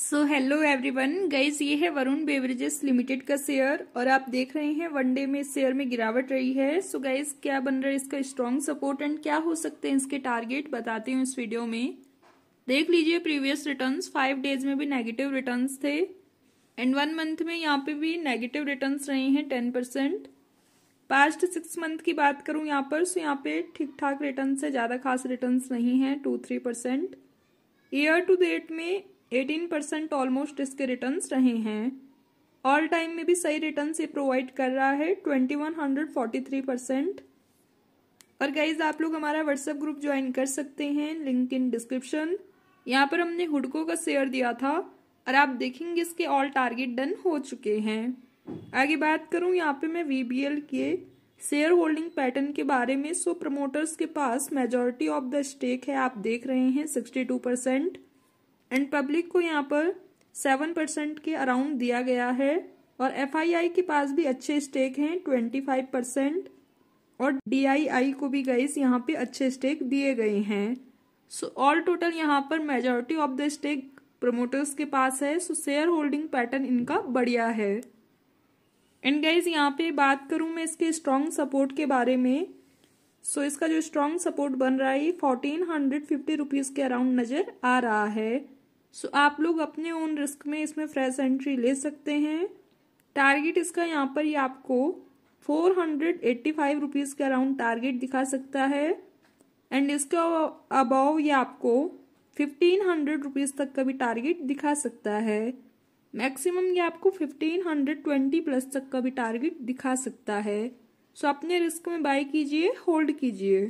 so hello everyone guys ये है Varun beverages limited का शेयर और आप देख रहे हैं वनडे में शेयर में गिरावट रही है सो so गाइज क्या बन रहा है इसका स्ट्रॉन्ग सपोर्ट एंड क्या हो सकते हैं इसके टारगेट बताती हूँ इस वीडियो में देख लीजिए प्रीवियस रिटर्न्स फाइव डेज में भी नेगेटिव रिटर्न थे एंड वन मंथ में यहाँ पे भी नेगेटिव रिटर्न रहे हैं ten percent past six month की बात करूँ यहाँ पर सो यहाँ पे ठीक ठाक रिटर्न है ज़्यादा खास रिटर्न नहीं है two three percent year to date में एटीन परसेंट ऑलमोस्ट इसके रिटर्न रहे हैं ऑल टाइम में भी सही रिटर्न ये प्रोवाइड कर रहा है twenty one hundred forty three percent और गाइज आप लोग हमारा व्हाट्सएप ग्रुप ज्वाइन कर सकते हैं लिंक इन डिस्क्रिप्शन यहाँ पर हमने हुडको का शेयर दिया था और आप देखेंगे इसके ऑल टारगेट डन हो चुके हैं आगे बात करूँ यहाँ पे मैं वीबीएल के शेयर होल्डिंग पैटर्न के बारे में सो प्रमोटर्स के पास मेजोरिटी ऑफ द स्टेक है आप देख रहे हैं sixty two percent and public को यहाँ पर सेवन परसेंट के अराउंड दिया गया है और एफ के पास भी अच्छे स्टेक हैं ट्वेंटी फाइव परसेंट और डी को भी गई यहाँ पे अच्छे स्टेक दिए गए हैं सो ऑल टोटल यहाँ पर majority of the stake promoters के पास है सो शेयर होल्डिंग पैटर्न इनका बढ़िया है एंड गाइज यहाँ पे बात करूँ मैं इसके स्ट्रॉन्ग सपोर्ट के बारे में सो so, इसका जो स्ट्रॉन्ग सपोर्ट बन रहा है फोर्टीन हंड्रेड फिफ्टी रुपीज़ के अराउंड नज़र आ रहा है सो so, आप लोग अपने ओन रिस्क में इसमें फ्रेश एंट्री ले सकते हैं टारगेट इसका यहाँ पर ही यह आपको four hundred eighty five rupees के अराउंड टारगेट दिखा सकता है एंड इसका अबाव ये आपको फिफ्टीन हंड्रेड रुपीज़ तक का भी टारगेट दिखा सकता है मैक्सिमम ये आपको फिफ्टीन हंड्रेड ट्वेंटी प्लस तक का भी टारगेट दिखा सकता है सो so, अपने रिस्क में बाय कीजिए होल्ड कीजिए